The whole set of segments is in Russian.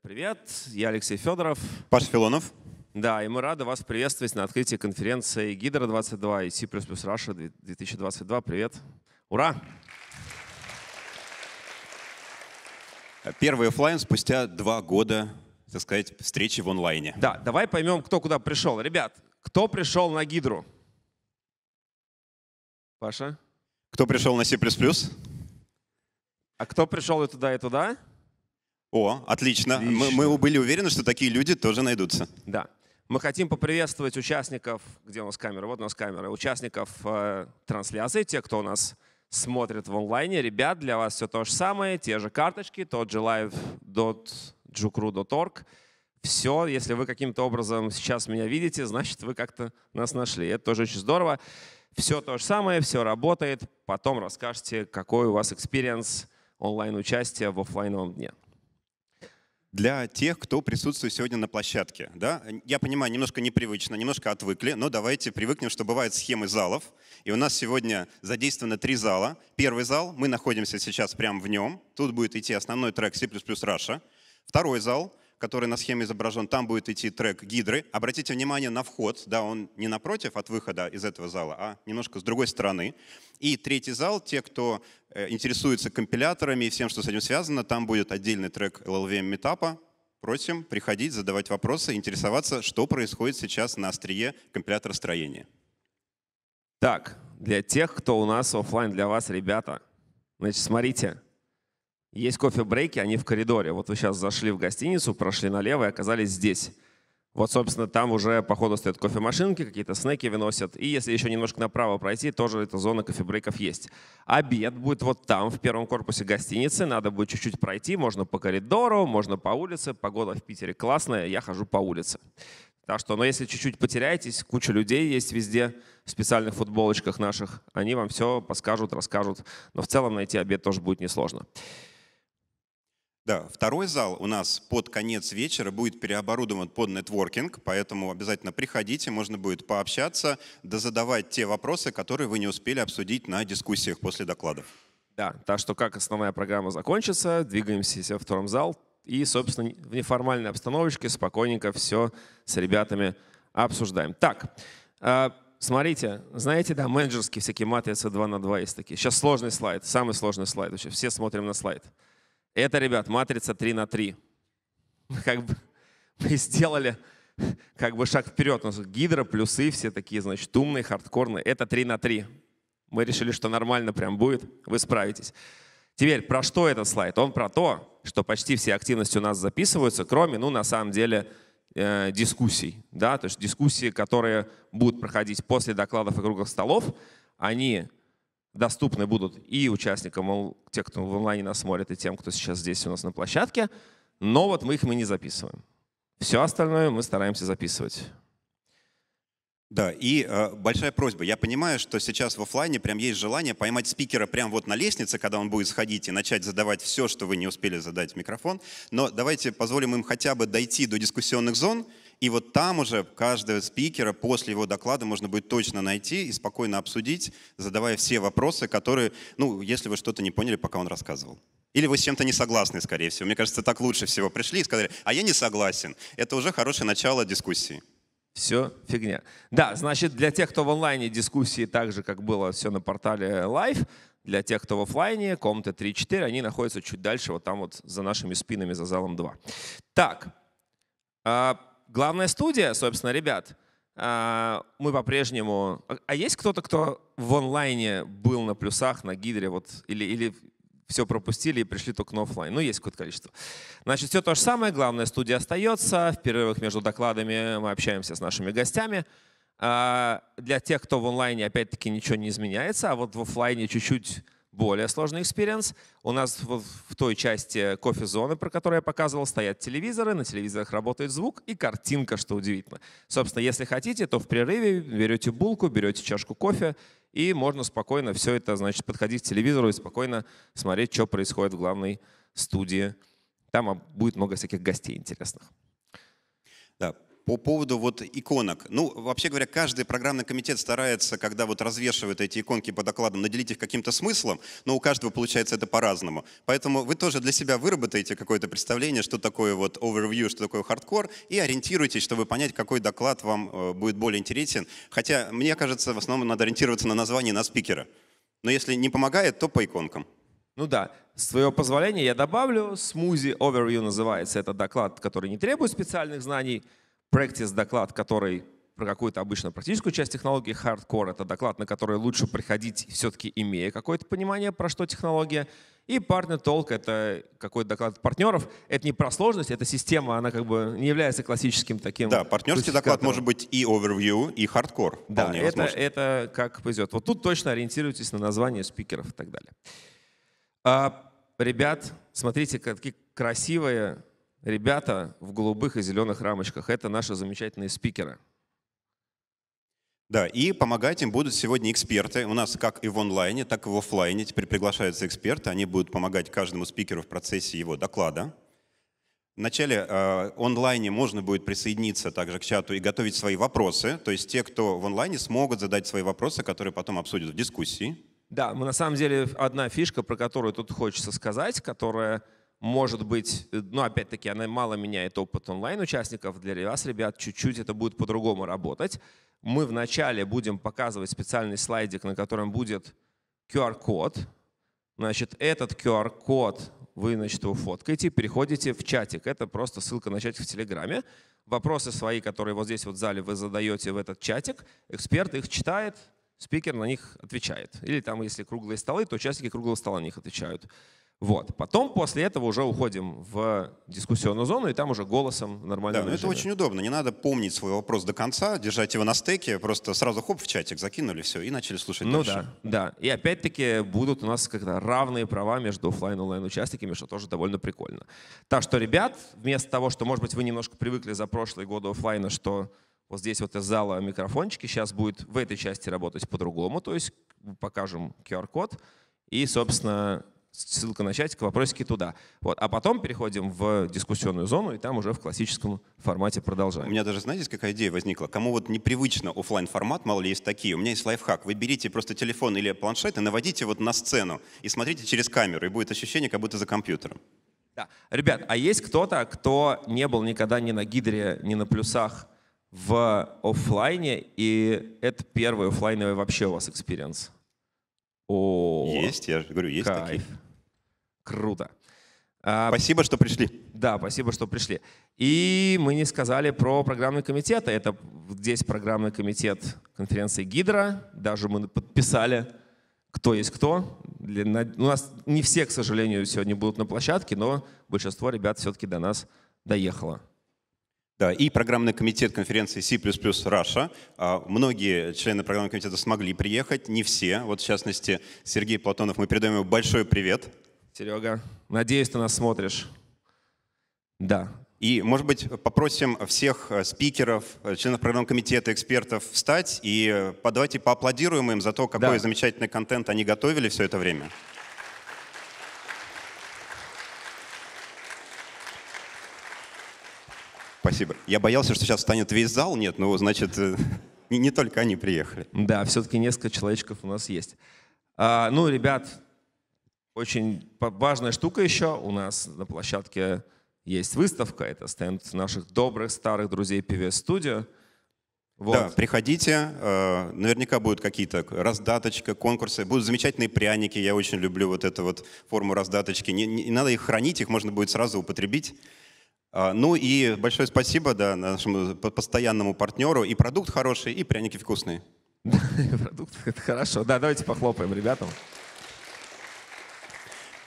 Привет, я Алексей Федоров. Паш Филонов. Да, и мы рады вас приветствовать на открытии конференции Гидро 22 и C++ Russia 2022. Привет. Ура! Первый офлайн спустя два года, так сказать, встречи в онлайне. Да, давай поймем, кто куда пришел. Ребят, кто пришел на Гидру? Паша? Кто пришел на C++? А кто пришел и туда, и туда? О, отлично. отлично. Мы, мы были уверены, что такие люди тоже найдутся. Да. Мы хотим поприветствовать участников, где у нас камера, вот у нас камера, участников э, трансляции, те, кто у нас смотрят в онлайне. Ребят, для вас все то же самое, те же карточки, тот же live.jukru.org. Все, если вы каким-то образом сейчас меня видите, значит, вы как-то нас нашли. Это тоже очень здорово. Все то же самое, все работает. Потом расскажете, какой у вас экспириенс онлайн-участия в офлайновом дне для тех, кто присутствует сегодня на площадке. Да? Я понимаю, немножко непривычно, немножко отвыкли, но давайте привыкнем, что бывают схемы залов. И у нас сегодня задействовано три зала. Первый зал, мы находимся сейчас прямо в нем. Тут будет идти основной трек C++ Russia. Второй зал — который на схеме изображен, там будет идти трек гидры. Обратите внимание на вход, да, он не напротив от выхода из этого зала, а немножко с другой стороны. И третий зал, те, кто э, интересуется компиляторами и всем, что с этим связано, там будет отдельный трек LLVM Meetup. Просим приходить, задавать вопросы, интересоваться, что происходит сейчас на острие строения. Так, для тех, кто у нас офлайн, для вас, ребята, значит, смотрите, есть кофе-брейки, они в коридоре. Вот вы сейчас зашли в гостиницу, прошли налево и оказались здесь. Вот, собственно, там уже, по ходу стоят кофемашинки, какие-то снеки выносят. И если еще немножко направо пройти, тоже эта зона кофебрейков есть. Обед будет вот там, в первом корпусе гостиницы. Надо будет чуть-чуть пройти. Можно по коридору, можно по улице. Погода в Питере классная, я хожу по улице. Так что, но ну, если чуть-чуть потеряетесь, куча людей есть везде в специальных футболочках наших. Они вам все подскажут, расскажут. Но в целом найти обед тоже будет несложно. Да, второй зал у нас под конец вечера будет переоборудован под нетворкинг, поэтому обязательно приходите, можно будет пообщаться, да задавать те вопросы, которые вы не успели обсудить на дискуссиях после докладов. Да, так что как основная программа закончится, двигаемся во втором зал и, собственно, в неформальной обстановочке спокойненько все с ребятами обсуждаем. Так, а, смотрите, знаете, да, менеджерские всякие матрицы 2 на 2 есть такие. Сейчас сложный слайд, самый сложный слайд вообще. Все смотрим на слайд. Это, ребят, матрица 3 на 3. Мы как бы мы сделали как бы шаг вперед. У нас гидро, плюсы все такие, значит, умные, хардкорные. Это 3 на 3. Мы решили, что нормально прям будет. Вы справитесь. Теперь, про что этот слайд? Он про то, что почти все активности у нас записываются, кроме, ну, на самом деле, э, дискуссий. Да? То есть дискуссии, которые будут проходить после докладов и круглых столов, они доступны будут и участникам, те, кто в онлайне нас смотрит, и тем, кто сейчас здесь у нас на площадке. Но вот мы их мы не записываем. Все остальное мы стараемся записывать. Да, и э, большая просьба. Я понимаю, что сейчас в офлайне прям есть желание поймать спикера прямо вот на лестнице, когда он будет сходить и начать задавать все, что вы не успели задать в микрофон. Но давайте позволим им хотя бы дойти до дискуссионных зон, и вот там уже каждого спикера после его доклада можно будет точно найти и спокойно обсудить, задавая все вопросы, которые, ну, если вы что-то не поняли, пока он рассказывал. Или вы с чем-то не согласны, скорее всего. Мне кажется, так лучше всего. Пришли и сказали, а я не согласен. Это уже хорошее начало дискуссии. Все фигня. Да, значит, для тех, кто в онлайне дискуссии так же, как было все на портале Live, для тех, кто в офлайне, комната 3-4, они находятся чуть дальше, вот там вот за нашими спинами, за залом 2. Так, а, главная студия, собственно, ребят, а, мы по-прежнему... А, а есть кто-то, кто в онлайне был на плюсах, на гидре, вот, или, или все пропустили и пришли только на офлайн. Ну, есть какое-то количество. Значит, все то же самое, главная студия остается. В перерывах между докладами мы общаемся с нашими гостями. А, для тех, кто в онлайне, опять-таки, ничего не изменяется, а вот в офлайне чуть-чуть более сложный экспириенс. У нас в, в той части кофе-зоны, про которую я показывал, стоят телевизоры, на телевизорах работает звук и картинка, что удивительно. Собственно, если хотите, то в прерыве берете булку, берете чашку кофе, и можно спокойно все это, значит, подходить к телевизору и спокойно смотреть, что происходит в главной студии. Там будет много всяких гостей интересных. Да, по поводу вот иконок. Ну, вообще говоря, каждый программный комитет старается, когда вот развешивает эти иконки по докладам, наделить их каким-то смыслом, но у каждого получается это по-разному. Поэтому вы тоже для себя выработаете какое-то представление, что такое вот overview, что такое хардкор, и ориентируйтесь, чтобы понять, какой доклад вам э, будет более интересен. Хотя, мне кажется, в основном надо ориентироваться на название, на спикера. Но если не помогает, то по иконкам. Ну да, с твоего позволения я добавлю. Смузи Overview называется. Это доклад, который не требует специальных знаний practice доклад, который про какую-то обычную практическую часть технологии, хардкор — это доклад, на который лучше приходить, все-таки имея какое-то понимание, про что технология. И партнер толк — это какой-то доклад партнеров. Это не про сложность, это система, она как бы не является классическим таким. Да, партнерский доклад может быть и overview, и хардкор. Да, это, это как повезет. Вот тут точно ориентируйтесь на название спикеров и так далее. А, ребят, смотрите, какие красивые ребята в голубых и зеленых рамочках. Это наши замечательные спикеры. Да, и помогать им будут сегодня эксперты. У нас как и в онлайне, так и в офлайне теперь приглашаются эксперты. Они будут помогать каждому спикеру в процессе его доклада. В начале э, онлайне можно будет присоединиться также к чату и готовить свои вопросы. То есть те, кто в онлайне, смогут задать свои вопросы, которые потом обсудят в дискуссии. Да, мы на самом деле одна фишка, про которую тут хочется сказать, которая может быть, э, ну опять-таки, она мало меняет опыт онлайн-участников. Для вас, ребят, чуть-чуть это будет по-другому работать. Мы вначале будем показывать специальный слайдик, на котором будет QR-код. Значит, этот QR-код вы, значит, его фоткаете, переходите в чатик. Это просто ссылка на чатик в Телеграме. Вопросы свои, которые вот здесь вот в зале вы задаете в этот чатик, эксперт их читает, спикер на них отвечает. Или там, если круглые столы, то участники круглого стола на них отвечают. Вот. Потом после этого уже уходим в дискуссионную зону, и там уже голосом нормально. Да, ну это очень удобно. Не надо помнить свой вопрос до конца, держать его на стеке, просто сразу хоп в чатик закинули все и начали слушать ну, дальше. Ну да, да. И опять-таки будут у нас как-то равные права между офлайн и онлайн участниками, что тоже довольно прикольно. Так что, ребят, вместо того, что, может быть, вы немножко привыкли за прошлые годы офлайна, что вот здесь вот из зала микрофончики, сейчас будет в этой части работать по-другому, то есть покажем QR-код, и, собственно, ссылка на чатик, вопросики туда. Вот. А потом переходим в дискуссионную зону, и там уже в классическом формате продолжаем. У меня даже, знаете, какая идея возникла? Кому вот непривычно офлайн формат мало ли есть такие, у меня есть лайфхак. Вы берите просто телефон или планшет и наводите вот на сцену, и смотрите через камеру, и будет ощущение, как будто за компьютером. Да. Ребят, а есть кто-то, кто не был никогда ни на гидре, ни на плюсах в офлайне, и это первый офлайновый вообще у вас экспириенс? О, есть, я же говорю, есть кайф. такие. Круто. А, спасибо, что пришли. Да, спасибо, что пришли. И мы не сказали про программный комитет. А это здесь программный комитет конференции Гидра. Даже мы подписали, кто есть кто. у нас не все, к сожалению, сегодня будут на площадке, но большинство ребят все-таки до нас доехало. Да, и программный комитет конференции C++ Russia. А, многие члены программного комитета смогли приехать, не все. Вот в частности Сергей Платонов, мы передаем ему большой привет. Серега, надеюсь, ты нас смотришь. Да. И, может быть, попросим всех э, спикеров, э, членов программного комитета, экспертов встать и э, давайте поаплодируем им за то, какой да. замечательный контент они готовили все это время. спасибо. Я боялся, что сейчас станет весь зал. Нет, ну, значит, э, не, не только они приехали. Да, все-таки несколько человечков у нас есть. А, ну, ребят, очень важная штука еще. У нас на площадке есть выставка. Это стенд наших добрых старых друзей PVS Studio. Вот. Да, приходите. Э, наверняка будут какие-то раздаточка, конкурсы. Будут замечательные пряники. Я очень люблю вот эту вот форму раздаточки. не, не надо их хранить, их можно будет сразу употребить. А, ну и большое спасибо да, нашему постоянному партнеру. И продукт хороший, и пряники вкусные. Продукт — хорошо. Да, давайте похлопаем ребятам.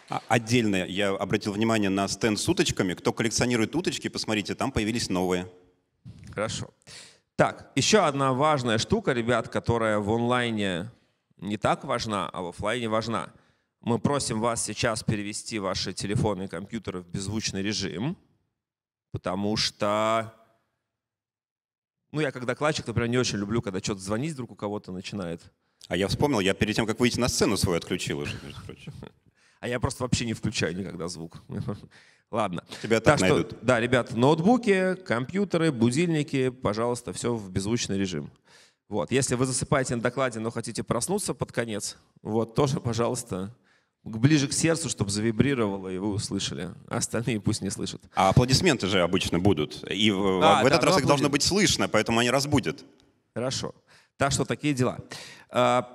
А, отдельно я обратил внимание на стенд с уточками. Кто коллекционирует уточки, посмотрите, там появились новые. Хорошо. Так, еще одна важная штука, ребят, которая в онлайне не так важна, а в офлайне важна. Мы просим вас сейчас перевести ваши телефоны и компьютеры в беззвучный режим потому что ну, я как докладчик, например, не очень люблю, когда что-то звонить вдруг у кого-то начинает. А я вспомнил, я перед тем, как выйти на сцену свою отключил уже, между прочим. А я просто вообще не включаю никогда звук. Ладно. Тебя так, так найдут. да, ребят, ноутбуки, компьютеры, будильники, пожалуйста, все в беззвучный режим. Вот. Если вы засыпаете на докладе, но хотите проснуться под конец, вот, тоже, пожалуйста, ближе к сердцу, чтобы завибрировало, и вы услышали. А остальные пусть не слышат. А аплодисменты же обычно будут. И а, в да, этот раз их должно быть слышно, поэтому они разбудят. Хорошо. Так что такие дела. А,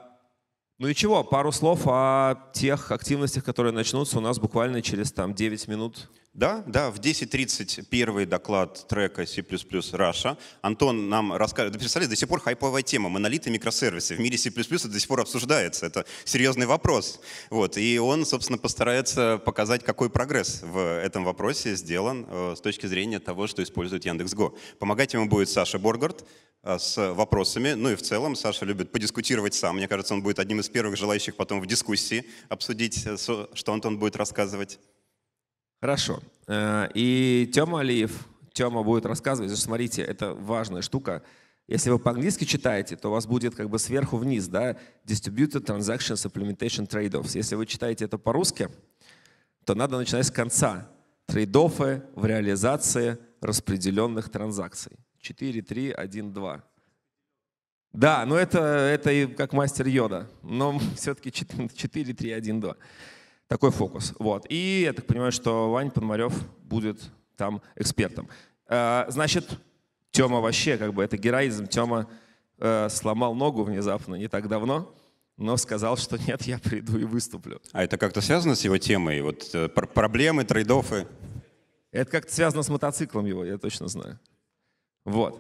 ну и чего, пару слов о тех активностях, которые начнутся у нас буквально через там, 9 минут. Да, да, в 10.30 первый доклад трека C++ Russia. Антон нам расскажет. Да, представляете, до сих пор хайповая тема. Монолиты микросервисы. В мире C++ это до сих пор обсуждается. Это серьезный вопрос. Вот. И он, собственно, постарается показать, какой прогресс в этом вопросе сделан э, с точки зрения того, что использует Яндекс.Го. Помогать ему будет Саша Боргард э, с вопросами. Ну и в целом Саша любит подискутировать сам. Мне кажется, он будет одним из первых желающих потом в дискуссии обсудить, э, что Антон будет рассказывать. Хорошо. Э, и Тёма Алиев, Тёма будет рассказывать, что смотрите, это важная штука. Если вы по-английски читаете, то у вас будет как бы сверху вниз, да, Distributed Transaction Supplementation Trade-offs. Если вы читаете это по-русски, то надо начинать с конца. Трейдофы в реализации распределенных транзакций. 4, 3, 1, 2. Да, но это, это и как мастер йода, но все-таки 4, 3, 1, 2. Такой фокус. Вот. И я так понимаю, что Вань Пономарев будет там экспертом. Э, значит, Тема вообще, как бы, это героизм. Тема э, сломал ногу внезапно, не так давно, но сказал, что нет, я приду и выступлю. А это как-то связано с его темой? Вот э, пр проблемы, трейдофы? Это как-то связано с мотоциклом его, я точно знаю. Вот.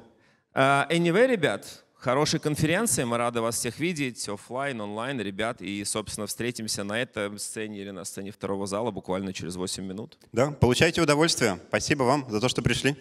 Э, anyway, ребят, хорошей конференции. Мы рады вас всех видеть офлайн, онлайн, ребят. И, собственно, встретимся на этой сцене или на сцене второго зала буквально через 8 минут. Да, получайте удовольствие. Спасибо вам за то, что пришли.